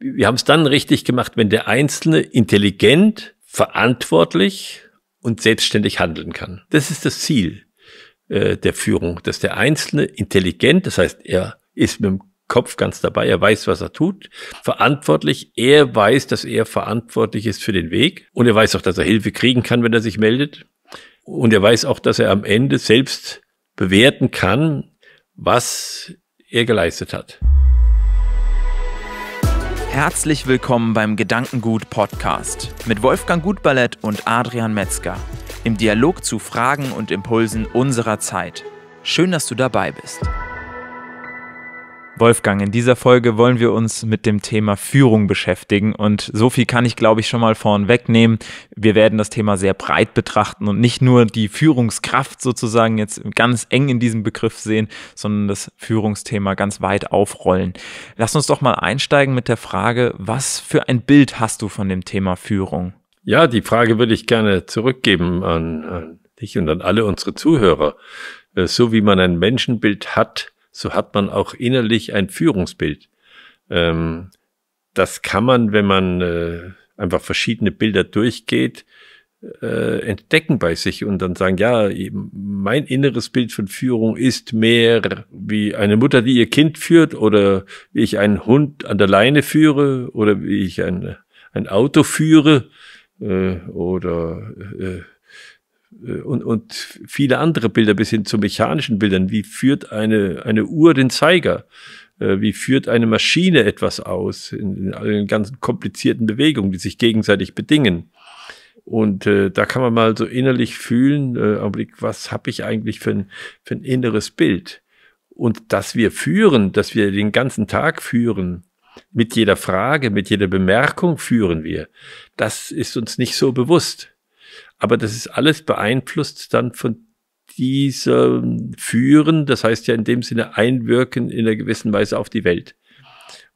wir haben es dann richtig gemacht, wenn der Einzelne intelligent, verantwortlich und selbstständig handeln kann. Das ist das Ziel äh, der Führung, dass der Einzelne intelligent, das heißt, er ist mit dem Kopf ganz dabei, er weiß, was er tut, verantwortlich, er weiß, dass er verantwortlich ist für den Weg und er weiß auch, dass er Hilfe kriegen kann, wenn er sich meldet und er weiß auch, dass er am Ende selbst bewerten kann, was er geleistet hat. Herzlich willkommen beim Gedankengut Podcast mit Wolfgang Gutballett und Adrian Metzger im Dialog zu Fragen und Impulsen unserer Zeit. Schön, dass du dabei bist. Wolfgang, in dieser Folge wollen wir uns mit dem Thema Führung beschäftigen und so viel kann ich, glaube ich, schon mal vorn wegnehmen. Wir werden das Thema sehr breit betrachten und nicht nur die Führungskraft sozusagen jetzt ganz eng in diesem Begriff sehen, sondern das Führungsthema ganz weit aufrollen. Lass uns doch mal einsteigen mit der Frage, was für ein Bild hast du von dem Thema Führung? Ja, die Frage würde ich gerne zurückgeben an, an dich und an alle unsere Zuhörer. Äh, so wie man ein Menschenbild hat, so hat man auch innerlich ein Führungsbild. Ähm, das kann man, wenn man äh, einfach verschiedene Bilder durchgeht, äh, entdecken bei sich und dann sagen, ja, mein inneres Bild von Führung ist mehr wie eine Mutter, die ihr Kind führt oder wie ich einen Hund an der Leine führe oder wie ich ein, ein Auto führe äh, oder äh, äh, und, und viele andere Bilder bis hin zu mechanischen Bildern. Wie führt eine, eine Uhr den Zeiger? Äh, wie führt eine Maschine etwas aus in, in all ganzen komplizierten Bewegungen, die sich gegenseitig bedingen? Und äh, da kann man mal so innerlich fühlen, äh, was habe ich eigentlich für ein, für ein inneres Bild? Und dass wir führen, dass wir den ganzen Tag führen, mit jeder Frage, mit jeder Bemerkung führen wir, das ist uns nicht so bewusst. Aber das ist alles beeinflusst dann von diesem Führen, das heißt ja in dem Sinne einwirken in einer gewissen Weise auf die Welt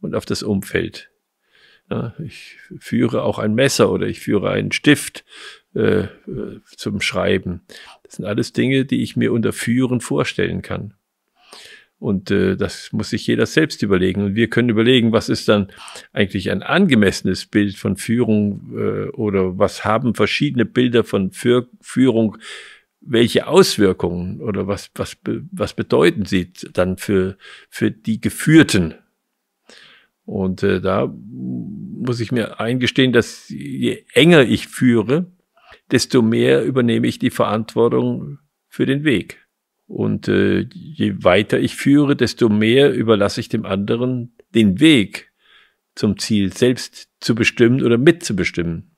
und auf das Umfeld. Ja, ich führe auch ein Messer oder ich führe einen Stift äh, äh zum Schreiben. Das sind alles Dinge, die ich mir unter Führen vorstellen kann. Und äh, das muss sich jeder selbst überlegen. Und wir können überlegen, was ist dann eigentlich ein angemessenes Bild von Führung äh, oder was haben verschiedene Bilder von Für Führung, welche Auswirkungen oder was, was, was bedeuten sie dann für, für die Geführten? Und äh, da muss ich mir eingestehen, dass je enger ich führe, desto mehr übernehme ich die Verantwortung für den Weg. Und äh, je weiter ich führe, desto mehr überlasse ich dem anderen den Weg zum Ziel selbst zu bestimmen oder mitzubestimmen.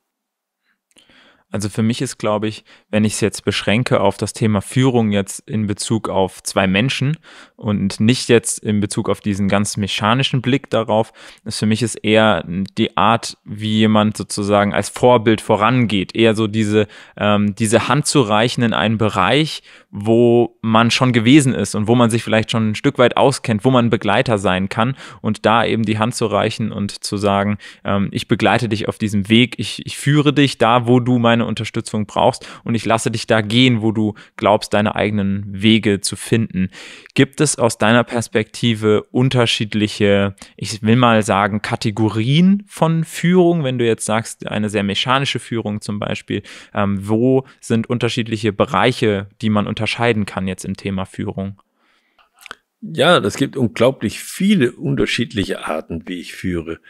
Also für mich ist, glaube ich, wenn ich es jetzt beschränke auf das Thema Führung jetzt in Bezug auf zwei Menschen und nicht jetzt in Bezug auf diesen ganz mechanischen Blick darauf, ist für mich ist eher die Art, wie jemand sozusagen als Vorbild vorangeht, eher so diese, ähm, diese Hand zu reichen in einen Bereich, wo man schon gewesen ist und wo man sich vielleicht schon ein Stück weit auskennt, wo man Begleiter sein kann und da eben die Hand zu reichen und zu sagen, ähm, ich begleite dich auf diesem Weg, ich, ich führe dich da, wo du meine Unterstützung brauchst und ich lasse dich da gehen, wo du glaubst, deine eigenen Wege zu finden. Gibt es aus deiner Perspektive unterschiedliche, ich will mal sagen, Kategorien von Führung, wenn du jetzt sagst, eine sehr mechanische Führung zum Beispiel, ähm, wo sind unterschiedliche Bereiche, die man unter unterscheiden kann jetzt im Thema Führung? Ja, es gibt unglaublich viele unterschiedliche Arten, wie ich führe.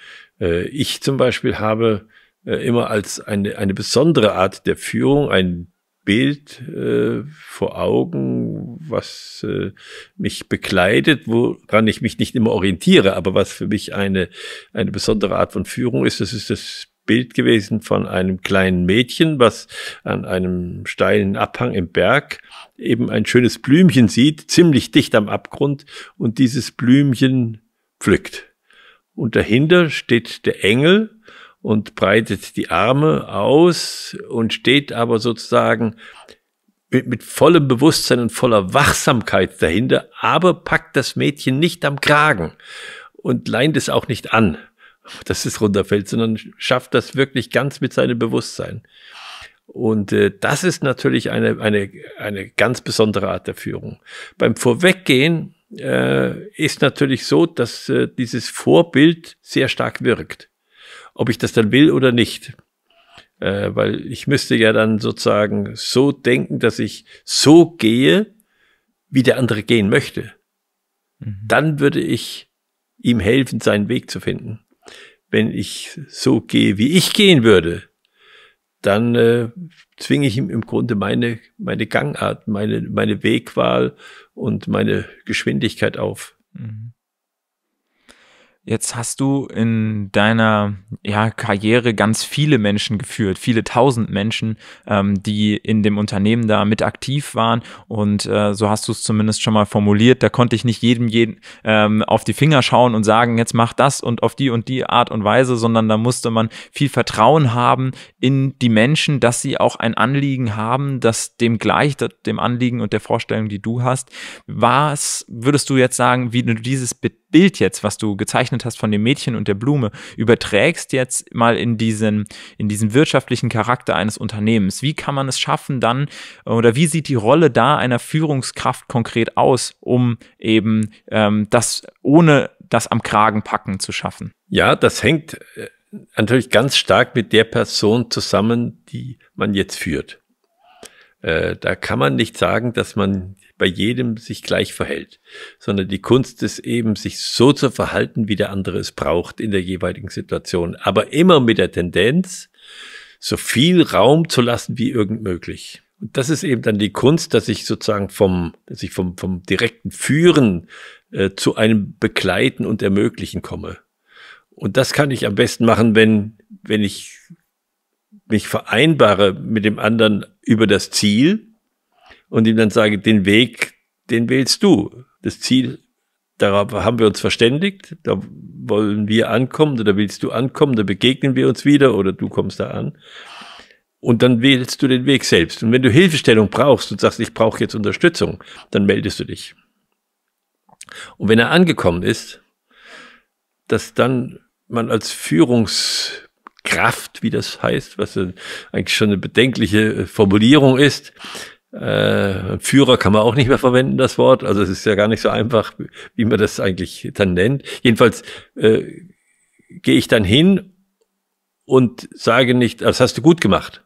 Äh, ich zum Beispiel habe äh, immer als eine, eine besondere Art der Führung ein Bild äh, vor Augen, was mich begleitet, woran ich mich nicht immer orientiere, aber was für mich eine, eine besondere Art von Führung ist, das ist das Bild gewesen von einem kleinen Mädchen, was an einem steilen Abhang im Berg eben ein schönes Blümchen sieht, ziemlich dicht am Abgrund und dieses Blümchen pflückt. Und dahinter steht der Engel und breitet die Arme aus und steht aber sozusagen mit, mit vollem Bewusstsein und voller Wachsamkeit dahinter, aber packt das Mädchen nicht am Kragen und leint es auch nicht an dass es runterfällt, sondern schafft das wirklich ganz mit seinem Bewusstsein. Und äh, das ist natürlich eine, eine, eine ganz besondere Art der Führung. Beim Vorweggehen äh, ist natürlich so, dass äh, dieses Vorbild sehr stark wirkt. Ob ich das dann will oder nicht. Äh, weil ich müsste ja dann sozusagen so denken, dass ich so gehe, wie der andere gehen möchte. Mhm. Dann würde ich ihm helfen, seinen Weg zu finden wenn ich so gehe, wie ich gehen würde, dann äh, zwinge ich ihm im Grunde meine, meine Gangart, meine, meine Wegwahl und meine Geschwindigkeit auf. Mhm. Jetzt hast du in deiner ja, Karriere ganz viele Menschen geführt, viele tausend Menschen, ähm, die in dem Unternehmen da mit aktiv waren. Und äh, so hast du es zumindest schon mal formuliert. Da konnte ich nicht jedem jeden ähm, auf die Finger schauen und sagen, jetzt mach das und auf die und die Art und Weise, sondern da musste man viel Vertrauen haben in die Menschen, dass sie auch ein Anliegen haben, das dem gleich, dem Anliegen und der Vorstellung, die du hast. Was würdest du jetzt sagen, wie du dieses Bild jetzt, was du gezeichnet gezeichnet hast von dem Mädchen und der Blume, überträgst jetzt mal in diesen, in diesen wirtschaftlichen Charakter eines Unternehmens. Wie kann man es schaffen dann oder wie sieht die Rolle da einer Führungskraft konkret aus, um eben ähm, das ohne das am Kragen packen zu schaffen? Ja, das hängt äh, natürlich ganz stark mit der Person zusammen, die man jetzt führt. Äh, da kann man nicht sagen, dass man bei jedem sich gleich verhält, sondern die Kunst ist eben, sich so zu verhalten, wie der andere es braucht in der jeweiligen Situation, aber immer mit der Tendenz, so viel Raum zu lassen wie irgend möglich. Und das ist eben dann die Kunst, dass ich sozusagen vom, dass ich vom, vom direkten Führen äh, zu einem Begleiten und Ermöglichen komme. Und das kann ich am besten machen, wenn, wenn ich mich vereinbare mit dem anderen über das Ziel und ihm dann sage, den Weg, den wählst du. Das Ziel, darauf haben wir uns verständigt, da wollen wir ankommen, oder willst du ankommen, da begegnen wir uns wieder oder du kommst da an. Und dann wählst du den Weg selbst. Und wenn du Hilfestellung brauchst und sagst, ich brauche jetzt Unterstützung, dann meldest du dich. Und wenn er angekommen ist, dass dann man als Führungs Kraft, wie das heißt, was eigentlich schon eine bedenkliche äh, Formulierung ist. Äh, Führer kann man auch nicht mehr verwenden, das Wort. Also es ist ja gar nicht so einfach, wie man das eigentlich dann nennt. Jedenfalls äh, gehe ich dann hin und sage nicht, ah, das hast du gut gemacht.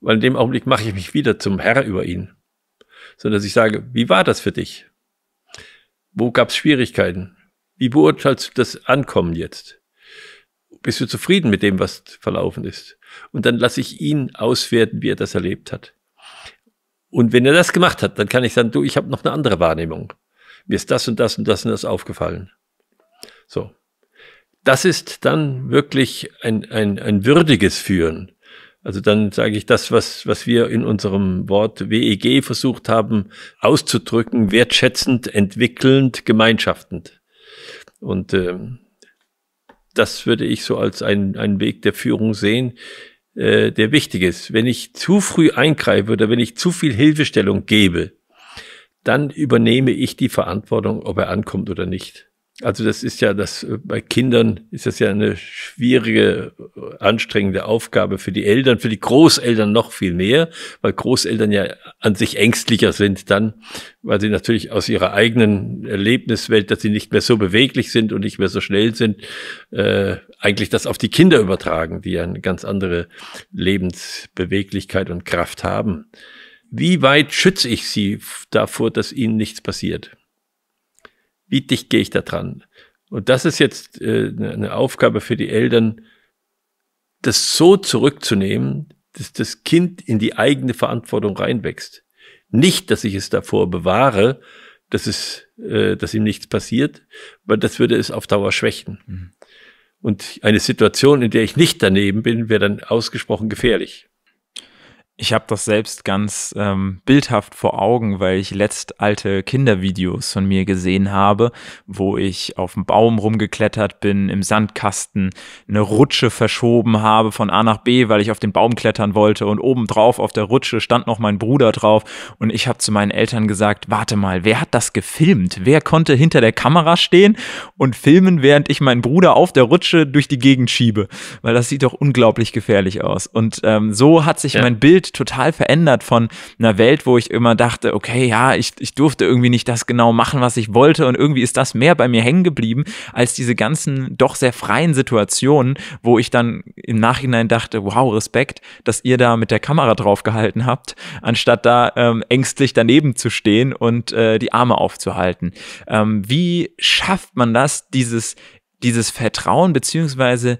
Weil in dem Augenblick mache ich mich wieder zum Herr über ihn. Sondern dass ich sage, wie war das für dich? Wo gab es Schwierigkeiten? Wie beurteilst du das Ankommen jetzt? bist du zufrieden mit dem, was verlaufen ist? Und dann lasse ich ihn auswerten, wie er das erlebt hat. Und wenn er das gemacht hat, dann kann ich sagen, du, ich habe noch eine andere Wahrnehmung. Mir ist das und das und das und das aufgefallen. So. Das ist dann wirklich ein, ein, ein würdiges Führen. Also dann sage ich das, was, was wir in unserem Wort WEG versucht haben auszudrücken, wertschätzend, entwickelnd, gemeinschaftend. Und ähm, das würde ich so als einen, einen Weg der Führung sehen, äh, der wichtig ist. Wenn ich zu früh eingreife oder wenn ich zu viel Hilfestellung gebe, dann übernehme ich die Verantwortung, ob er ankommt oder nicht. Also das ist ja, das äh, bei Kindern ist das ja eine schwierige, äh, anstrengende Aufgabe für die Eltern, für die Großeltern noch viel mehr, weil Großeltern ja an sich ängstlicher sind dann, weil sie natürlich aus ihrer eigenen Erlebniswelt, dass sie nicht mehr so beweglich sind und nicht mehr so schnell sind, äh, eigentlich das auf die Kinder übertragen, die ja eine ganz andere Lebensbeweglichkeit und Kraft haben. Wie weit schütze ich sie davor, dass ihnen nichts passiert? wie dicht gehe ich da dran? Und das ist jetzt äh, eine Aufgabe für die Eltern, das so zurückzunehmen, dass das Kind in die eigene Verantwortung reinwächst. Nicht, dass ich es davor bewahre, dass es, äh, dass ihm nichts passiert, weil das würde es auf Dauer schwächen. Mhm. Und eine Situation, in der ich nicht daneben bin, wäre dann ausgesprochen gefährlich. Ich habe das selbst ganz ähm, bildhaft vor Augen, weil ich letzt alte Kindervideos von mir gesehen habe, wo ich auf dem Baum rumgeklettert bin, im Sandkasten eine Rutsche verschoben habe von A nach B, weil ich auf den Baum klettern wollte und obendrauf auf der Rutsche stand noch mein Bruder drauf und ich habe zu meinen Eltern gesagt, warte mal, wer hat das gefilmt? Wer konnte hinter der Kamera stehen und filmen, während ich meinen Bruder auf der Rutsche durch die Gegend schiebe? Weil das sieht doch unglaublich gefährlich aus. Und ähm, so hat sich ja. mein Bild total verändert von einer Welt, wo ich immer dachte, okay, ja, ich, ich durfte irgendwie nicht das genau machen, was ich wollte und irgendwie ist das mehr bei mir hängen geblieben als diese ganzen doch sehr freien Situationen, wo ich dann im Nachhinein dachte, wow, Respekt, dass ihr da mit der Kamera drauf gehalten habt, anstatt da ähm, ängstlich daneben zu stehen und äh, die Arme aufzuhalten. Ähm, wie schafft man das, dieses dieses Vertrauen beziehungsweise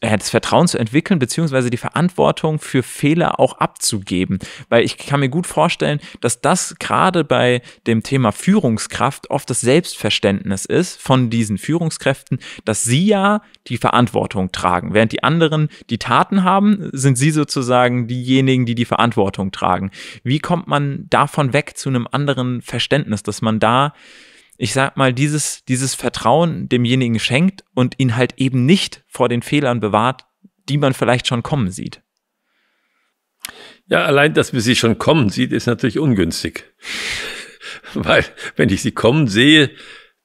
äh, das Vertrauen zu entwickeln, beziehungsweise die Verantwortung für Fehler auch abzugeben. Weil ich kann mir gut vorstellen, dass das gerade bei dem Thema Führungskraft oft das Selbstverständnis ist von diesen Führungskräften, dass sie ja die Verantwortung tragen. Während die anderen die Taten haben, sind sie sozusagen diejenigen, die die Verantwortung tragen. Wie kommt man davon weg zu einem anderen Verständnis, dass man da ich sag mal, dieses, dieses Vertrauen demjenigen schenkt und ihn halt eben nicht vor den Fehlern bewahrt, die man vielleicht schon kommen sieht. Ja, allein, dass man sie schon kommen sieht, ist natürlich ungünstig. Weil, wenn ich sie kommen sehe,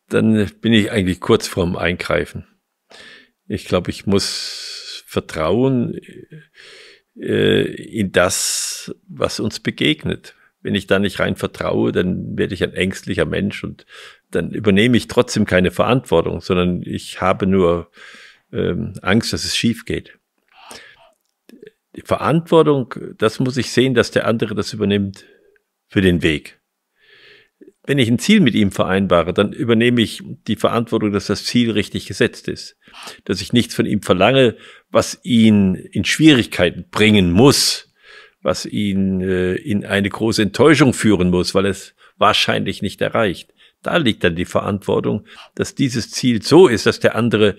dann bin ich eigentlich kurz vorm Eingreifen. Ich glaube, ich muss vertrauen äh, in das, was uns begegnet. Wenn ich da nicht rein vertraue, dann werde ich ein ängstlicher Mensch und dann übernehme ich trotzdem keine Verantwortung, sondern ich habe nur ähm, Angst, dass es schief geht. Die Verantwortung, das muss ich sehen, dass der andere das übernimmt für den Weg. Wenn ich ein Ziel mit ihm vereinbare, dann übernehme ich die Verantwortung, dass das Ziel richtig gesetzt ist, dass ich nichts von ihm verlange, was ihn in Schwierigkeiten bringen muss, was ihn äh, in eine große Enttäuschung führen muss, weil es wahrscheinlich nicht erreicht. Da liegt dann die Verantwortung, dass dieses Ziel so ist, dass der andere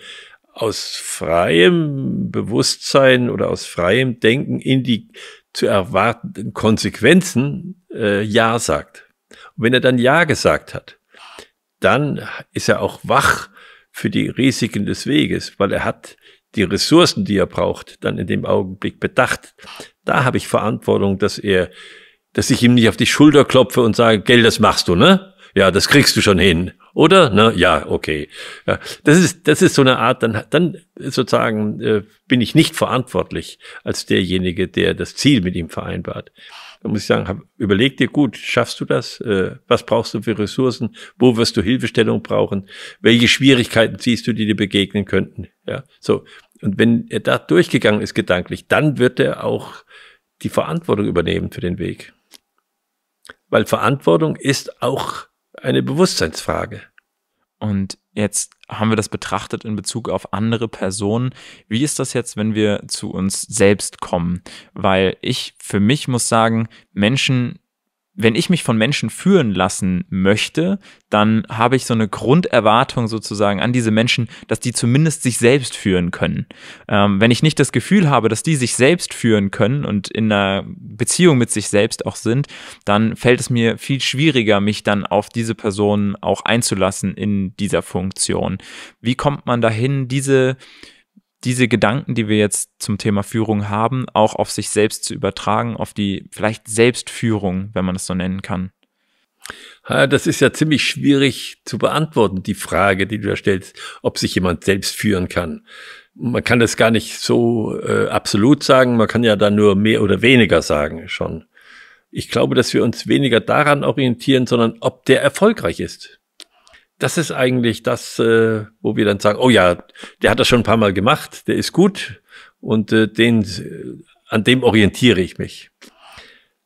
aus freiem Bewusstsein oder aus freiem Denken in die zu erwartenden Konsequenzen äh, Ja sagt. Und wenn er dann Ja gesagt hat, dann ist er auch wach für die Risiken des Weges, weil er hat die Ressourcen, die er braucht, dann in dem Augenblick bedacht. Da habe ich Verantwortung, dass er, dass ich ihm nicht auf die Schulter klopfe und sage, Geld, das machst du, ne? Ja, das kriegst du schon hin. Oder? Na, ja, okay. Ja, das ist, das ist so eine Art, dann, dann sozusagen äh, bin ich nicht verantwortlich als derjenige, der das Ziel mit ihm vereinbart. Da muss ich sagen, hab, überleg dir gut, schaffst du das? Äh, was brauchst du für Ressourcen? Wo wirst du Hilfestellung brauchen? Welche Schwierigkeiten siehst du, die dir begegnen könnten? Ja, so. Und wenn er da durchgegangen ist gedanklich, dann wird er auch die Verantwortung übernehmen für den Weg. Weil Verantwortung ist auch eine Bewusstseinsfrage. Und Jetzt haben wir das betrachtet in Bezug auf andere Personen. Wie ist das jetzt, wenn wir zu uns selbst kommen? Weil ich für mich muss sagen, Menschen wenn ich mich von Menschen führen lassen möchte, dann habe ich so eine Grunderwartung sozusagen an diese Menschen, dass die zumindest sich selbst führen können. Ähm, wenn ich nicht das Gefühl habe, dass die sich selbst führen können und in einer Beziehung mit sich selbst auch sind, dann fällt es mir viel schwieriger, mich dann auf diese Personen auch einzulassen in dieser Funktion. Wie kommt man dahin, diese diese Gedanken, die wir jetzt zum Thema Führung haben, auch auf sich selbst zu übertragen, auf die vielleicht Selbstführung, wenn man es so nennen kann? Das ist ja ziemlich schwierig zu beantworten, die Frage, die du da stellst, ob sich jemand selbst führen kann. Man kann das gar nicht so äh, absolut sagen, man kann ja da nur mehr oder weniger sagen schon. Ich glaube, dass wir uns weniger daran orientieren, sondern ob der erfolgreich ist das ist eigentlich das, äh, wo wir dann sagen, oh ja, der hat das schon ein paar Mal gemacht, der ist gut und äh, den, äh, an dem orientiere ich mich.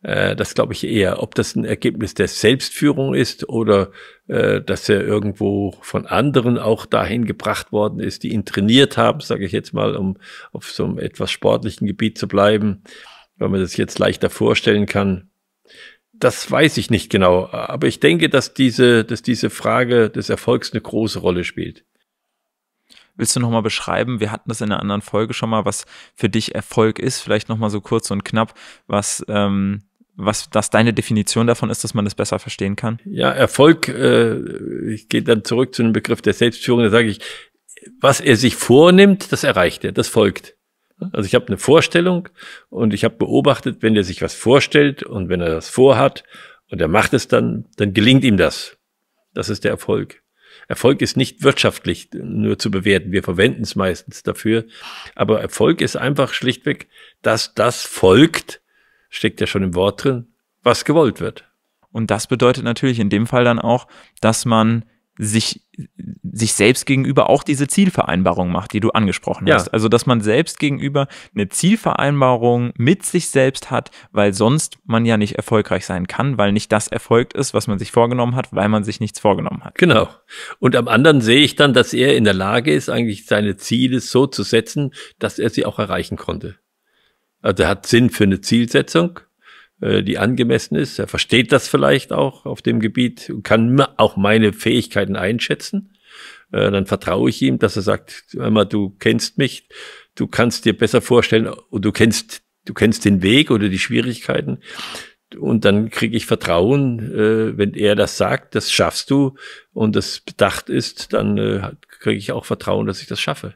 Äh, das glaube ich eher, ob das ein Ergebnis der Selbstführung ist oder äh, dass er irgendwo von anderen auch dahin gebracht worden ist, die ihn trainiert haben, sage ich jetzt mal, um auf so einem etwas sportlichen Gebiet zu bleiben, weil man das jetzt leichter vorstellen kann das weiß ich nicht genau, aber ich denke, dass diese, dass diese Frage des Erfolgs eine große Rolle spielt. Willst du nochmal beschreiben, wir hatten das in einer anderen Folge schon mal, was für dich Erfolg ist, vielleicht nochmal so kurz und knapp, was, ähm, was das deine Definition davon ist, dass man das besser verstehen kann? Ja, Erfolg, äh, ich gehe dann zurück zu dem Begriff der Selbstführung, da sage ich, was er sich vornimmt, das erreicht er, das folgt. Also ich habe eine Vorstellung und ich habe beobachtet, wenn der sich was vorstellt und wenn er das vorhat und er macht es dann, dann gelingt ihm das. Das ist der Erfolg. Erfolg ist nicht wirtschaftlich nur zu bewerten. Wir verwenden es meistens dafür. Aber Erfolg ist einfach schlichtweg, dass das folgt, steckt ja schon im Wort drin, was gewollt wird. Und das bedeutet natürlich in dem Fall dann auch, dass man sich, sich selbst gegenüber auch diese Zielvereinbarung macht, die du angesprochen ja. hast. Also, dass man selbst gegenüber eine Zielvereinbarung mit sich selbst hat, weil sonst man ja nicht erfolgreich sein kann, weil nicht das erfolgt ist, was man sich vorgenommen hat, weil man sich nichts vorgenommen hat. Genau. Und am anderen sehe ich dann, dass er in der Lage ist, eigentlich seine Ziele so zu setzen, dass er sie auch erreichen konnte. Also er hat Sinn für eine Zielsetzung äh, die angemessen ist. Er versteht das vielleicht auch auf dem Gebiet, und kann auch meine Fähigkeiten einschätzen. Äh, dann vertraue ich ihm, dass er sagt, einmal, du kennst mich, du kannst dir besser vorstellen und du kennst, du kennst den Weg oder die Schwierigkeiten. Und dann kriege ich Vertrauen, äh, wenn er das sagt, das schaffst du und das bedacht ist, dann kriege ich auch Vertrauen, dass ich das schaffe.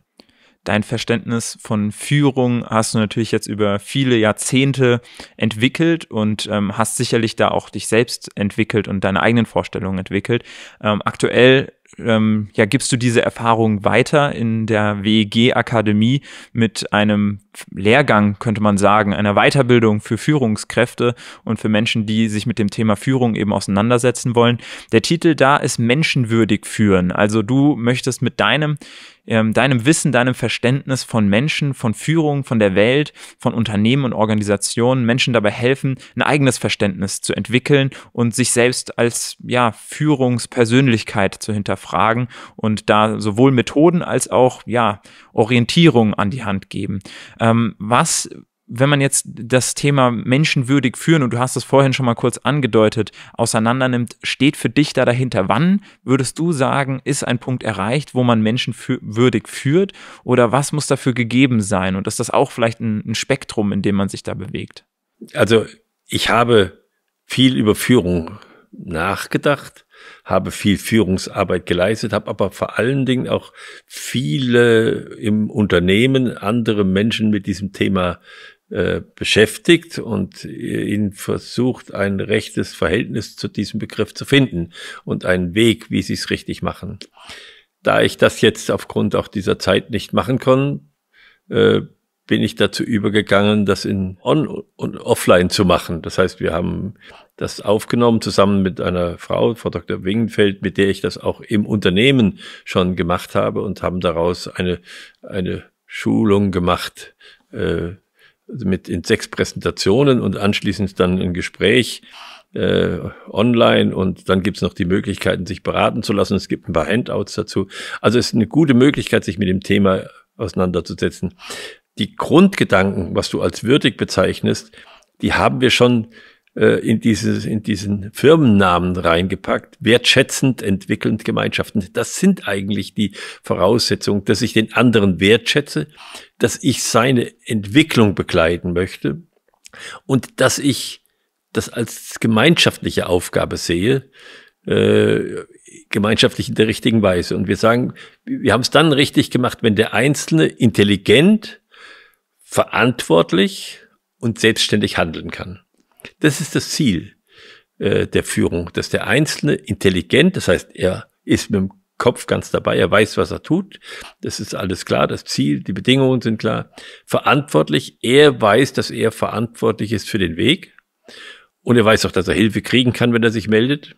Dein Verständnis von Führung hast du natürlich jetzt über viele Jahrzehnte entwickelt und ähm, hast sicherlich da auch dich selbst entwickelt und deine eigenen Vorstellungen entwickelt. Ähm, aktuell ähm, ja, gibst du diese Erfahrung weiter in der WEG-Akademie mit einem Lehrgang, könnte man sagen, einer Weiterbildung für Führungskräfte und für Menschen, die sich mit dem Thema Führung eben auseinandersetzen wollen. Der Titel da ist Menschenwürdig führen. Also du möchtest mit deinem ähm, deinem Wissen, deinem Verständnis von Menschen, von Führung, von der Welt, von Unternehmen und Organisationen Menschen dabei helfen, ein eigenes Verständnis zu entwickeln und sich selbst als ja, Führungspersönlichkeit zu hinterfragen hinterfragen und da sowohl Methoden als auch ja, Orientierung an die Hand geben. Ähm, was wenn man jetzt das Thema menschenwürdig führen, und du hast es vorhin schon mal kurz angedeutet, auseinander nimmt, steht für dich da dahinter? Wann würdest du sagen, ist ein Punkt erreicht, wo man menschenwürdig führt? Oder was muss dafür gegeben sein? Und ist das auch vielleicht ein, ein Spektrum, in dem man sich da bewegt? Also, ich habe viel über Führung nachgedacht habe viel Führungsarbeit geleistet, habe aber vor allen Dingen auch viele im Unternehmen andere Menschen mit diesem Thema äh, beschäftigt und äh, ihnen versucht, ein rechtes Verhältnis zu diesem Begriff zu finden und einen Weg, wie sie es richtig machen. Da ich das jetzt aufgrund auch dieser Zeit nicht machen kann, äh, bin ich dazu übergegangen, das in On und Offline zu machen. Das heißt, wir haben das aufgenommen zusammen mit einer Frau, Frau Dr. Wingenfeld, mit der ich das auch im Unternehmen schon gemacht habe und haben daraus eine, eine Schulung gemacht äh, mit in sechs Präsentationen und anschließend dann ein Gespräch äh, online und dann gibt's noch die Möglichkeiten, sich beraten zu lassen. Es gibt ein paar Handouts dazu. Also es ist eine gute Möglichkeit, sich mit dem Thema auseinanderzusetzen die Grundgedanken, was du als würdig bezeichnest, die haben wir schon äh, in, dieses, in diesen Firmennamen reingepackt. Wertschätzend, entwickelnd, Gemeinschaften. Das sind eigentlich die Voraussetzungen, dass ich den anderen wertschätze, dass ich seine Entwicklung begleiten möchte und dass ich das als gemeinschaftliche Aufgabe sehe, äh, gemeinschaftlich in der richtigen Weise. Und wir sagen, wir haben es dann richtig gemacht, wenn der Einzelne intelligent, verantwortlich und selbstständig handeln kann. Das ist das Ziel äh, der Führung, dass der Einzelne intelligent, das heißt, er ist mit dem Kopf ganz dabei, er weiß, was er tut, das ist alles klar, das Ziel, die Bedingungen sind klar, verantwortlich, er weiß, dass er verantwortlich ist für den Weg und er weiß auch, dass er Hilfe kriegen kann, wenn er sich meldet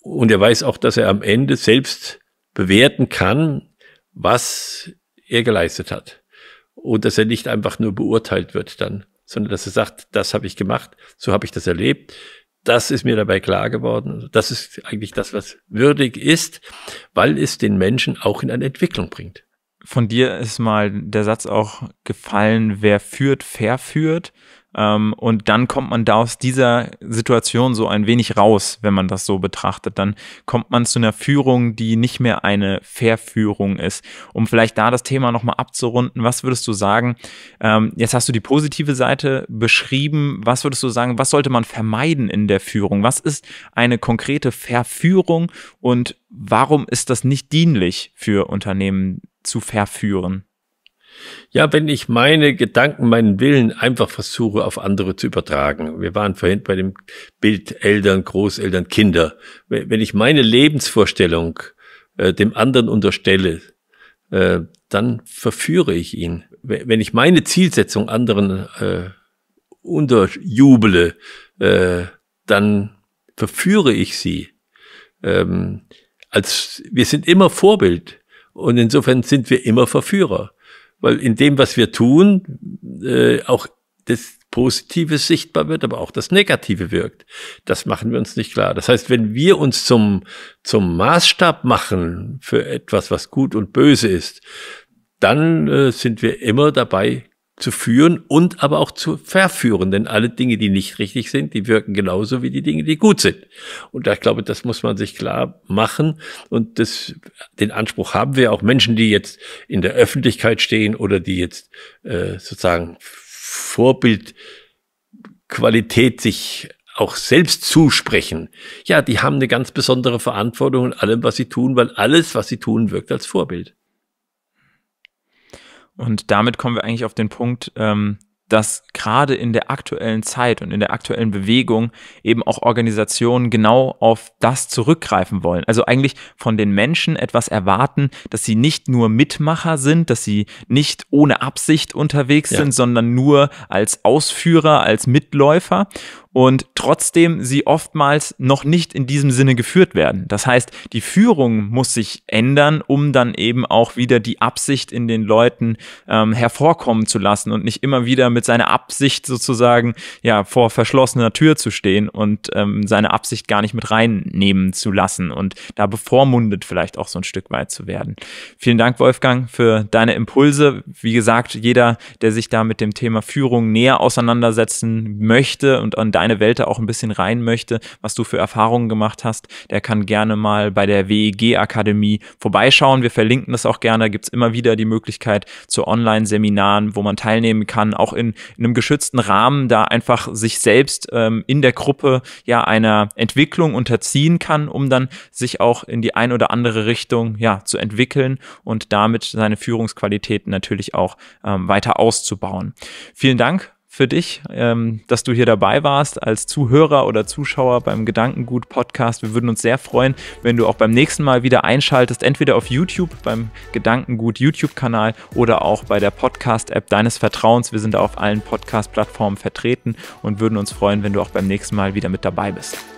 und er weiß auch, dass er am Ende selbst bewerten kann, was er geleistet hat und dass er nicht einfach nur beurteilt wird dann, sondern dass er sagt, das habe ich gemacht, so habe ich das erlebt. Das ist mir dabei klar geworden. Also das ist eigentlich das, was würdig ist, weil es den Menschen auch in eine Entwicklung bringt. Von dir ist mal der Satz auch gefallen, wer führt, verführt. Ähm, und dann kommt man da aus dieser Situation so ein wenig raus, wenn man das so betrachtet. Dann kommt man zu einer Führung, die nicht mehr eine Verführung ist. Um vielleicht da das Thema nochmal abzurunden, was würdest du sagen? Ähm, jetzt hast du die positive Seite beschrieben. Was würdest du sagen, was sollte man vermeiden in der Führung? Was ist eine konkrete Verführung und warum ist das nicht dienlich für Unternehmen zu verführen? Ja, wenn ich meine Gedanken, meinen Willen einfach versuche, auf andere zu übertragen. Wir waren vorhin bei dem Bild Eltern, Großeltern, Kinder. Wenn ich meine Lebensvorstellung äh, dem anderen unterstelle, äh, dann verführe ich ihn. Wenn ich meine Zielsetzung anderen äh, unterjubele, äh, dann verführe ich sie. Ähm, als wir sind immer Vorbild und insofern sind wir immer Verführer weil in dem, was wir tun, äh, auch das Positive sichtbar wird, aber auch das Negative wirkt. Das machen wir uns nicht klar. Das heißt, wenn wir uns zum, zum Maßstab machen für etwas, was gut und böse ist, dann äh, sind wir immer dabei, zu führen und aber auch zu verführen. Denn alle Dinge, die nicht richtig sind, die wirken genauso wie die Dinge, die gut sind. Und da glaube das muss man sich klar machen. Und das, den Anspruch haben wir auch Menschen, die jetzt in der Öffentlichkeit stehen oder die jetzt äh, sozusagen Vorbildqualität sich auch selbst zusprechen. Ja, die haben eine ganz besondere Verantwortung in allem, was sie tun, weil alles, was sie tun, wirkt als Vorbild. Und damit kommen wir eigentlich auf den Punkt, ähm, dass gerade in der aktuellen Zeit und in der aktuellen Bewegung eben auch Organisationen genau auf das zurückgreifen wollen. Also eigentlich von den Menschen etwas erwarten, dass sie nicht nur Mitmacher sind, dass sie nicht ohne Absicht unterwegs ja. sind, sondern nur als Ausführer, als Mitläufer und trotzdem sie oftmals noch nicht in diesem Sinne geführt werden. Das heißt, die Führung muss sich ändern, um dann eben auch wieder die Absicht in den Leuten ähm, hervorkommen zu lassen und nicht immer wieder mit seiner Absicht sozusagen ja vor verschlossener Tür zu stehen und ähm, seine Absicht gar nicht mit reinnehmen zu lassen und da bevormundet vielleicht auch so ein Stück weit zu werden. Vielen Dank, Wolfgang, für deine Impulse. Wie gesagt, jeder, der sich da mit dem Thema Führung näher auseinandersetzen möchte und an deinem deine Welt da auch ein bisschen rein möchte, was du für Erfahrungen gemacht hast, der kann gerne mal bei der WEG-Akademie vorbeischauen. Wir verlinken das auch gerne. Da gibt es immer wieder die Möglichkeit zu Online-Seminaren, wo man teilnehmen kann, auch in, in, einem geschützten Rahmen, da einfach sich selbst ähm, in der Gruppe ja einer Entwicklung unterziehen kann, um dann sich auch in die ein oder andere Richtung ja zu entwickeln und damit seine Führungsqualitäten natürlich auch ähm, weiter auszubauen. Vielen Dank für dich, ähm, dass du hier dabei warst als Zuhörer oder Zuschauer beim Gedankengut Podcast. Wir würden uns sehr freuen, wenn du auch beim nächsten Mal wieder einschaltest, entweder auf YouTube beim Gedankengut YouTube-Kanal oder auch bei der Podcast-App deines Vertrauens. Wir sind da auf allen Podcast-Plattformen vertreten und würden uns freuen, wenn du auch beim nächsten Mal wieder mit dabei bist.